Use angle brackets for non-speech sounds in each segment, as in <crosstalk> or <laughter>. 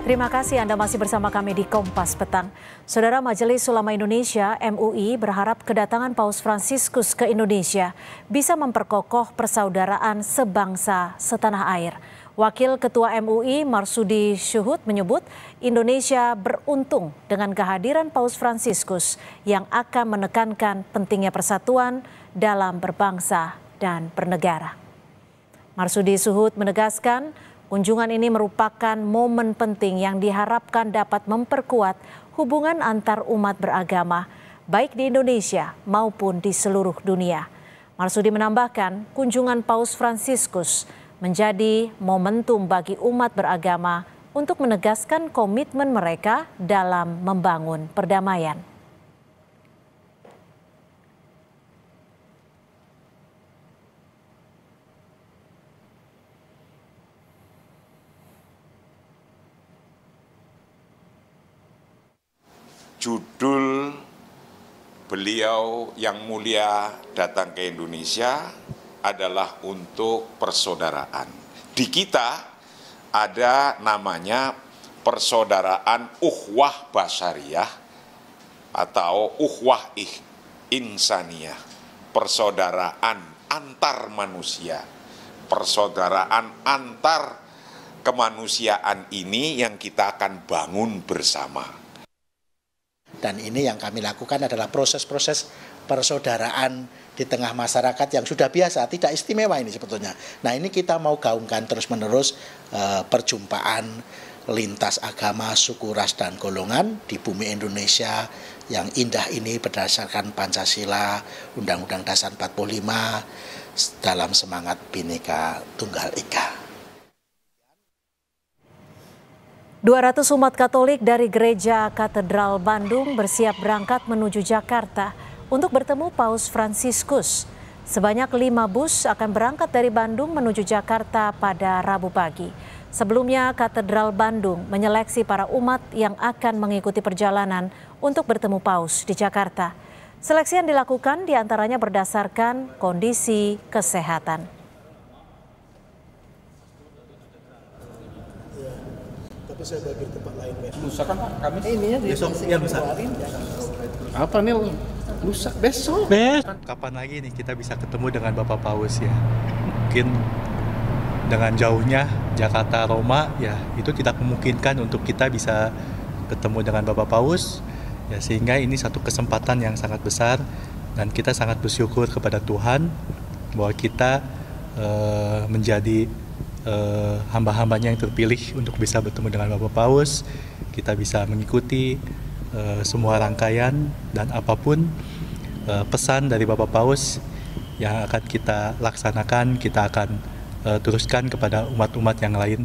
Terima kasih Anda masih bersama kami di Kompas Petang. Saudara Majelis Ulama Indonesia MUI berharap kedatangan Paus Fransiskus ke Indonesia bisa memperkokoh persaudaraan sebangsa setanah air. Wakil Ketua MUI Marsudi Syuhud menyebut Indonesia beruntung dengan kehadiran Paus Fransiskus yang akan menekankan pentingnya persatuan dalam berbangsa dan bernegara. Marsudi Syuhud menegaskan Kunjungan ini merupakan momen penting yang diharapkan dapat memperkuat hubungan antar umat beragama, baik di Indonesia maupun di seluruh dunia. Marsudi menambahkan, kunjungan Paus Fransiskus menjadi momentum bagi umat beragama untuk menegaskan komitmen mereka dalam membangun perdamaian. judul beliau yang mulia datang ke Indonesia adalah untuk persaudaraan. Di kita ada namanya persaudaraan uhwah basariah atau uhwah ih insaniah, persaudaraan antar manusia. Persaudaraan antar kemanusiaan ini yang kita akan bangun bersama dan ini yang kami lakukan adalah proses-proses persaudaraan di tengah masyarakat yang sudah biasa, tidak istimewa ini sebetulnya. Nah ini kita mau gaungkan terus-menerus e, perjumpaan lintas agama, suku, ras, dan golongan di bumi Indonesia yang indah ini berdasarkan Pancasila, Undang-Undang Dasar 45 dalam semangat Bhinneka Tunggal Ika. 200 umat Katolik dari Gereja Katedral Bandung bersiap berangkat menuju Jakarta untuk bertemu Paus Franciscus. Sebanyak lima bus akan berangkat dari Bandung menuju Jakarta pada Rabu pagi. Sebelumnya, Katedral Bandung menyeleksi para umat yang akan mengikuti perjalanan untuk bertemu Paus di Jakarta. Seleksi yang dilakukan diantaranya berdasarkan kondisi kesehatan. tapi saya bagi tempat lain besok. Lusa kan Pak, Kamis. Eh, ini ya besok ya lusa. Apa nih lusa besok? Bes. Kapan lagi nih kita bisa ketemu dengan Bapak Paus ya? Mungkin dengan jauhnya Jakarta Roma ya itu tidak memungkinkan untuk kita bisa ketemu dengan Bapak Paus ya sehingga ini satu kesempatan yang sangat besar dan kita sangat bersyukur kepada Tuhan bahwa kita uh, menjadi Eh, hamba-hambanya yang terpilih untuk bisa bertemu dengan Bapak Paus, kita bisa mengikuti eh, semua rangkaian dan apapun eh, pesan dari Bapak Paus yang akan kita laksanakan, kita akan teruskan kepada umat-umat yang lain.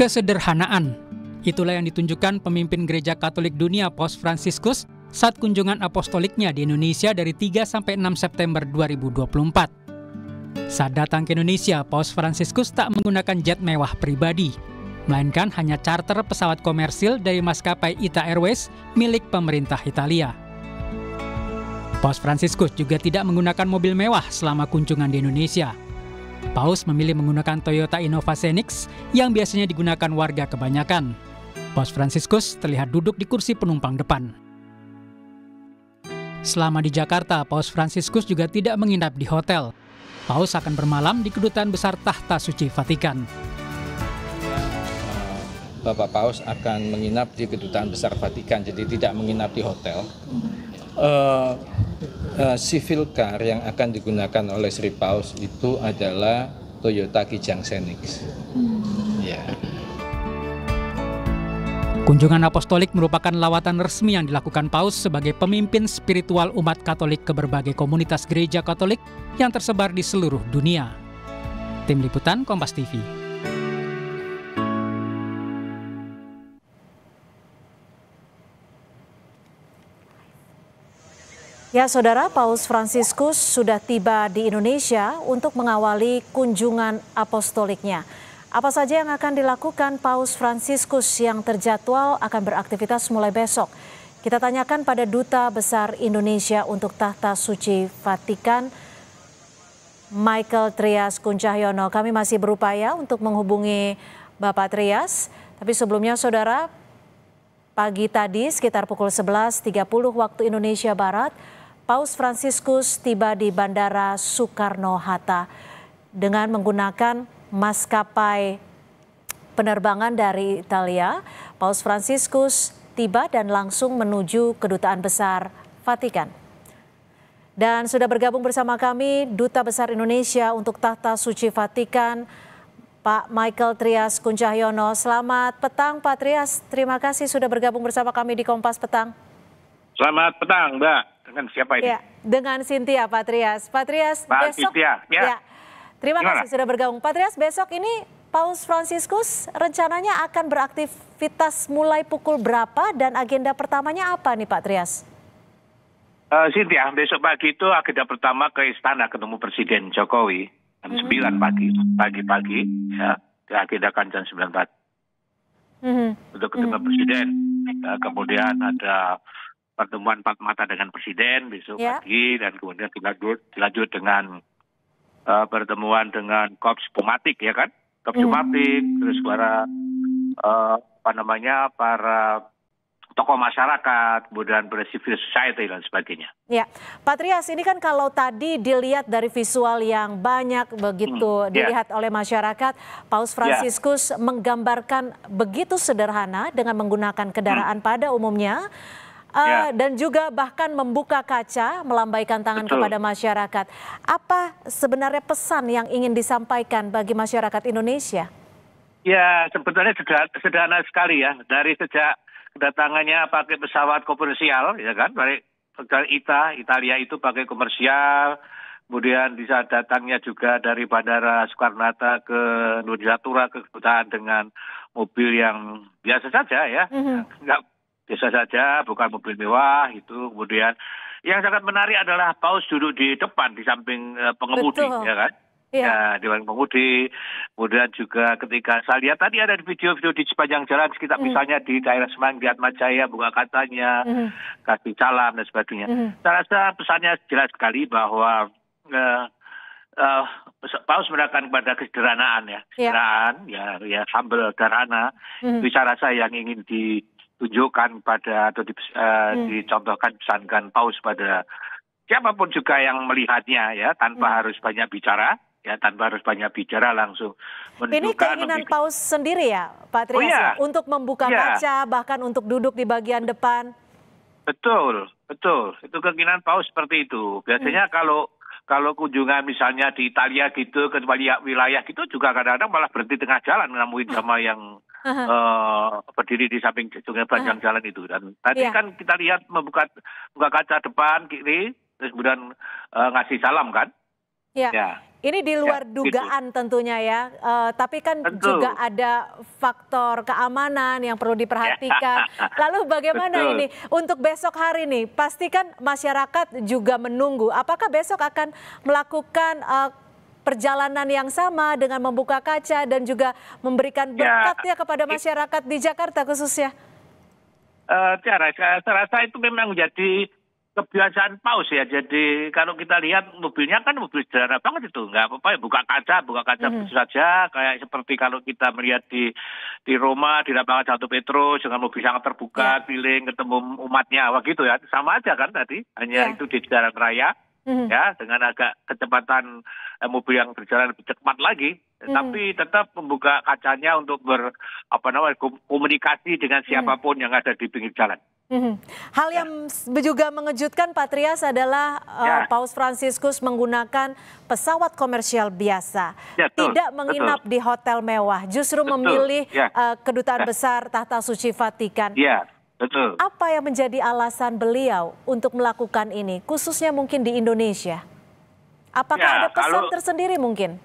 Kesederhanaan itulah yang ditunjukkan pemimpin gereja Katolik dunia Paus Fransiskus saat kunjungan apostoliknya di Indonesia dari 3 sampai 6 September 2024. Saat datang ke Indonesia, Paus Fransiskus tak menggunakan jet mewah pribadi, melainkan hanya charter pesawat komersil dari maskapai Ita Airways milik pemerintah Italia. Paus Fransiskus juga tidak menggunakan mobil mewah selama kunjungan di Indonesia. Paus memilih menggunakan Toyota Innova Scenic yang biasanya digunakan warga kebanyakan. Paus Fransiskus terlihat duduk di kursi penumpang depan. Selama di Jakarta, Paus Fransiskus juga tidak menginap di hotel. Paus akan bermalam di Kedutaan Besar Tahta Suci Vatikan. Bapak Paus akan menginap di Kedutaan Besar Vatikan, jadi tidak menginap di hotel. Uh, eh, uh, eh, civil car yang akan digunakan oleh Sri Paus itu adalah Toyota Kijang Senix. Hmm. Ya. Yeah. Kunjungan apostolik merupakan lawatan resmi yang dilakukan Paus sebagai pemimpin spiritual umat Katolik ke berbagai komunitas gereja Katolik yang tersebar di seluruh dunia. Tim Liputan Kompas TV. Ya, Saudara, Paus Fransiskus sudah tiba di Indonesia untuk mengawali kunjungan apostoliknya. Apa saja yang akan dilakukan Paus Franciscus yang terjadwal akan beraktivitas mulai besok? Kita tanyakan pada Duta Besar Indonesia untuk Tahta Suci Vatikan, Michael Trias Kuncahyono. Kami masih berupaya untuk menghubungi Bapak Trias, tapi sebelumnya Saudara, pagi tadi sekitar pukul 11.30 waktu Indonesia Barat, Paus Franciscus tiba di Bandara Soekarno-Hatta dengan menggunakan maskapai penerbangan dari Italia, Paus Franciscus tiba dan langsung menuju kedutaan besar Vatikan. Dan sudah bergabung bersama kami Duta Besar Indonesia untuk Tahta Suci Vatikan, Pak Michael Trias Kuncahyono. Selamat petang Pak Trias, terima kasih sudah bergabung bersama kami di Kompas Petang. Selamat petang Mbak, dengan siapa ini? Ya, dengan Sintia Pak Trias. Pak Trias, Pak besok, Sintia, ya. ya Terima Gimana? kasih sudah bergabung. Pak besok ini Paus Franciscus rencananya akan beraktivitas mulai pukul berapa dan agenda pertamanya apa nih Pak Trias? Uh, eh, Sintia, besok pagi itu agenda pertama ke istana ketemu Presiden Jokowi jam -hmm. 9 pagi, pagi-pagi ya, diagendakan jam 9 pagi. -hmm. Untuk ketemu -hmm. Presiden, ya, kemudian ada pertemuan empat mata dengan Presiden besok yeah. pagi dan kemudian dilanjut, dilanjut dengan uh, eh, pertemuan dengan Kops Pumatik ya kan? Kops hmm. Pumatik, terus para uh, apa namanya para tokoh masyarakat, kemudian civil society dan sebagainya. Ya, Pak Trias, ini kan kalau tadi dilihat dari visual yang banyak begitu hmm, ya. dilihat oleh masyarakat, Paus ya. Franciscus yeah. menggambarkan begitu sederhana dengan menggunakan kendaraan hmm. pada umumnya, Uh, dan juga bahkan membuka kaca, melambaikan tangan Betul. kepada masyarakat. Apa sebenarnya pesan yang ingin disampaikan bagi masyarakat Indonesia? Ya, sebetulnya sederhana, sederhana sekali ya. Dari sejak kedatangannya pakai pesawat komersial, ya kan, dari, dari Ita, Italia itu pakai komersial, kemudian bisa datangnya juga dari Bandara Soekarno-Hatta ke Nujatura ke kedutaan dengan mobil yang biasa saja ya, mm -hmm. nggak biasa saja, bukan mobil mewah itu. Kemudian yang sangat menarik adalah paus duduk di depan di samping uh, pengemudi, Betul. ya kan? Ya. ya, Dewan Pengemudi. Kemudian juga ketika saya lihat tadi ada di video-video di sepanjang jalan sekitar mm. misalnya di daerah Semang, di Atmajaya, buka Katanya, mm. kasih salam dan sebagainya. Mm. Saya rasa pesannya jelas sekali bahwa uh, uh, Paus menekankan kepada kesederhanaan ya, iya. kesederhanaan, ya, ya, ya humble, sederhana. Mm. Itu rasa yang ingin di tunjukkan pada atau di, uh, hmm. dicontohkan pesankan paus pada siapapun juga yang melihatnya ya tanpa hmm. harus banyak bicara ya tanpa harus banyak bicara langsung Ini keinginan paus sendiri ya Pak oh, iya. Trias oh, ya. untuk membuka ya. kaca bahkan untuk duduk di bagian depan. Betul, betul. Itu keinginan paus seperti itu. Biasanya hmm. kalau kalau kunjungan misalnya di Italia gitu ke wilayah gitu juga kadang-kadang malah berhenti tengah jalan nemuin <laughs> sama yang uh, berdiri di samping sungai panjang jalan itu dan tadi yeah. kan kita lihat membuka buka kaca depan kiri terus kemudian uh, ngasih salam kan iya. ya ini di luar ya, gitu. dugaan gitu. tentunya ya, uh, tapi kan Tentu. juga ada faktor keamanan yang perlu diperhatikan. Ya. <laughs> Lalu bagaimana Betul. ini untuk besok hari nih? Pastikan masyarakat juga menunggu. Apakah besok akan melakukan uh, perjalanan yang sama dengan membuka kaca dan juga memberikan berkat ya. kepada masyarakat di Jakarta khususnya? Uh, eh, Tiara, ya, saya rasa itu memang menjadi kebiasaan paus ya. Jadi kalau kita lihat mobilnya kan mobil sederhana banget itu, nggak apa-apa ya buka kaca, buka kaca mm -hmm. saja. Kayak seperti kalau kita melihat di di Roma di lapangan Santo Petrus dengan mobil sangat terbuka, yeah. Ya. piling ketemu umatnya, wah gitu ya. Sama aja kan tadi, hanya yeah. itu di jalan raya. Mm -hmm. ya dengan agak kecepatan eh, mobil yang berjalan lebih cepat lagi mm -hmm. tapi tetap membuka kacanya untuk ber apa namanya komunikasi dengan mm. siapapun mm -hmm. yang ada di pinggir jalan Mhm. Hal ya. yang juga mengejutkan Patrias adalah eh, ya. uh, Paus Franciscus menggunakan pesawat komersial biasa, ya, tidak menginap betul. di hotel mewah, justru betul, memilih ya. uh, kedutaan ya. besar Tahta Suci Vatikan. Ya, betul. Apa yang menjadi alasan beliau untuk melakukan ini, khususnya mungkin di Indonesia? Apakah ya, ada pesan kalau, tersendiri mungkin?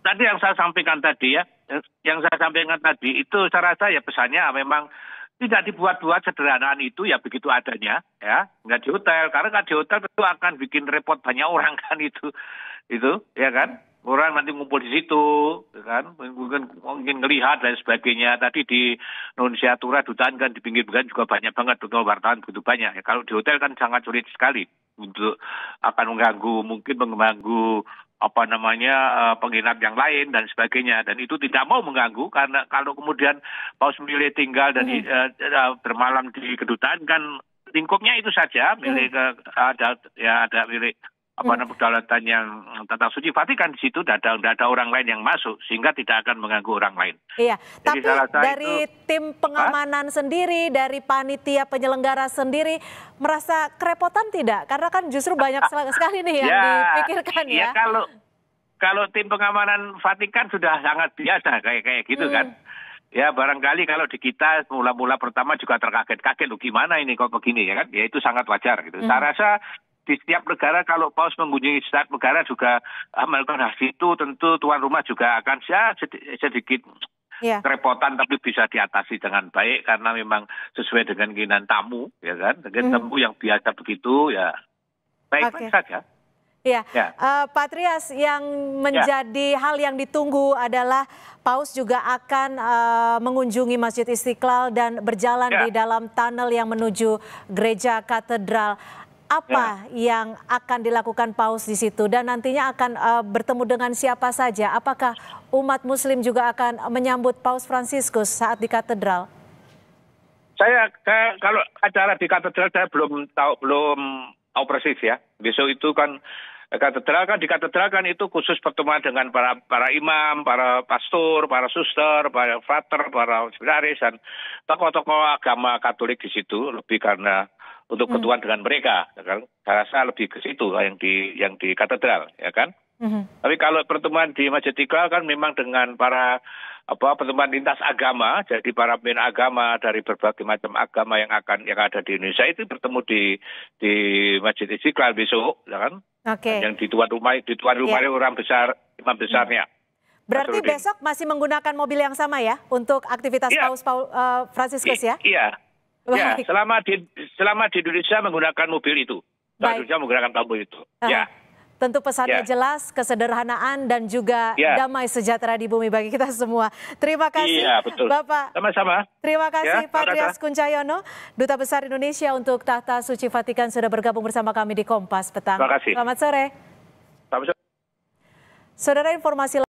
Tadi yang saya sampaikan tadi ya, eh, yang saya sampaikan tadi itu saya rasa ya pesannya memang tidak dibuat-buat sederhanaan itu ya begitu adanya ya nggak di hotel karena nggak di hotel itu akan bikin repot banyak orang <laughs> kan itu itu ya kan orang nanti ngumpul di situ ya kan mungkin mungkin ngelihat dan sebagainya tadi di Indonesia Tura dutaan kan di pinggir pinggir juga banyak banget untuk wartawan butuh banyak ya kalau di hotel kan sangat sulit sekali untuk akan mengganggu mungkin mengganggu apa namanya eh, penginap yang lain dan sebagainya dan itu tidak mau mengganggu karena kalau kemudian paus milih tinggal dan hmm. uh, bermalam di kedutaan kan lingkupnya itu saja milik hmm. ada ya ada milik apa namanya kedaulatan yang tata suci Vatikan di situ tidak ada tidak ada orang lain yang masuk sehingga tidak akan mengganggu orang lain. Iya, Jadi tapi dari itu, tim pengamanan ha? sendiri, dari panitia penyelenggara sendiri merasa kerepotan tidak? Karena kan justru banyak <laughs> sekali nih yang ya, dipikirkan ya. Iya. kalau kalau tim pengamanan Vatikan kan sudah sangat biasa kayak kayak gitu hmm. kan. Ya barangkali kalau di kita mula-mula pertama juga terkaget-kaget loh gimana ini kok begini ya kan? Ya itu sangat wajar gitu. Hmm. Saya rasa di setiap negara kalau paus mengunjungi setiap negara juga ah, melakukan hal itu tentu tuan rumah juga akan ya, sedikit yeah. kerepotan tapi bisa diatasi dengan baik karena memang sesuai dengan keinginan tamu ya kan dengan mm tamu yang biasa begitu ya baik-baik okay. saja. Ya, ya. Uh, Patrias yang ya. menjadi ya. hal yang ditunggu adalah Paus juga akan uh, mengunjungi Masjid Istiqlal dan berjalan ya. di dalam tunnel yang menuju gereja katedral. Apa ya. yang akan dilakukan paus di situ dan nantinya akan uh, bertemu dengan siapa saja? Apakah umat Muslim juga akan menyambut paus Fransiskus saat di katedral? Saya, saya kalau acara di katedral saya belum tahu belum tahu persis ya. Besok itu kan eh, katedral kan di katedral kan itu khusus pertemuan dengan para para imam, para pastor, para suster, para frater, para seminaris dan tokoh-tokoh agama Katolik di situ lebih karena untuk hmm. dengan mereka. Saya rasa lebih ke situ yang di yang di katedral, ya kan? -hmm. Tapi kalau pertemuan di Masjid Iqlal kan memang dengan para apa pertemuan lintas agama, jadi para pemimpin agama dari berbagai macam agama yang akan yang ada di Indonesia itu bertemu di di Masjid Istiqlal besok, ya kan? Okay. Yang di tuan rumah di tuan rumah yeah. orang besar imam besarnya. Hmm. Berarti besok masih menggunakan mobil yang sama ya untuk aktivitas yeah. Paus Paul uh, Franciscus ya? Iya. Ya, selama di selama di Indonesia menggunakan mobil itu. Baik. Indonesia menggunakan tabung itu. Uh, ya. Tentu pesannya ya. jelas, kesederhanaan dan juga ya. damai sejahtera di bumi bagi kita semua. Terima kasih iya, betul. Bapak. Sama-sama. Terima ya, kasih ya, Pak Rias Kuncayono, Duta Besar Indonesia untuk Tahta Suci Vatikan sudah bergabung bersama kami di Kompas Petang. Terima kasih. Selamat sore. Selamat sore. Saudara informasi